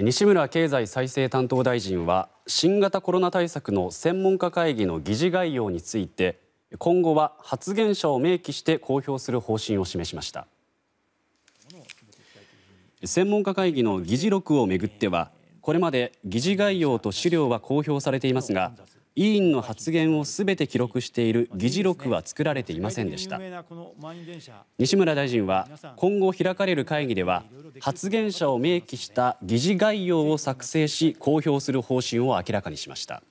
西村経済再生担当大臣は新型コロナ対策の専門家会議の議事概要について今後は発言者を明記して公表する方針を示しました専門家会議の議事録をめぐってはこれまで議事概要と資料は公表されていますが委員の発言をすべて記録している議事録は作られていませんでした西村大臣は今後開かれる会議では発言者を明記した議事概要を作成し公表する方針を明らかにしました。